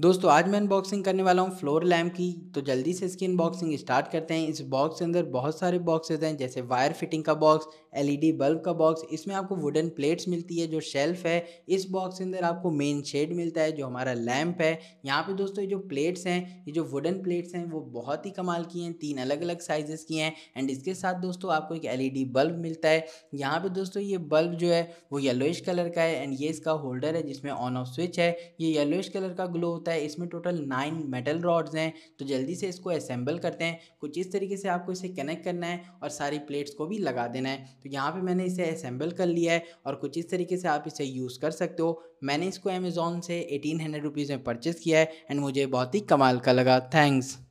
दोस्तों आज मैं अनबॉक्सिंग करने वाला हूँ फ्लोर लैम्प की तो जल्दी से इसकी अनबॉक्सिंग स्टार्ट करते हैं इस बॉक्स के अंदर बहुत सारे बॉक्सेज हैं जैसे वायर फिटिंग का बॉक्स एलईडी बल्ब का बॉक्स इसमें आपको वुडन प्लेट्स मिलती है जो शेल्फ है इस बॉक्स के अंदर आपको मेन शेड मिलता है जो हमारा लैम्प है यहाँ पे दोस्तों ये जो प्लेट्स हैं ये जो वुडन प्लेट्स हैं वो बहुत ही कमाल की हैं तीन अलग अलग साइजेस की हैं एंड इसके साथ दोस्तों आपको एक एल बल्ब मिलता है यहाँ पर दोस्तों ये बल्ब जो है वो येलोइश कलर का है एंड ये इसका होल्डर है जिसमें ऑन ऑफ स्विच है ये येलोइश कलर का ग्लो होता है इसमें टोटल नाइन मेटल रॉड्स हैं तो जल्दी से इसको असेंबल करते हैं कुछ इस तरीके से आपको इसे कनेक्ट करना है और सारी प्लेट्स को भी लगा देना है तो यहाँ पर मैंने इसे असेंबल कर लिया है और कुछ इस तरीके से आप इसे यूज़ कर सकते हो मैंने इसको अमेज़ोन से एटीन हंड्रेड रुपीज़ में परचेज़ किया है एंड मुझे बहुत ही कमाल का लगा थैंक्स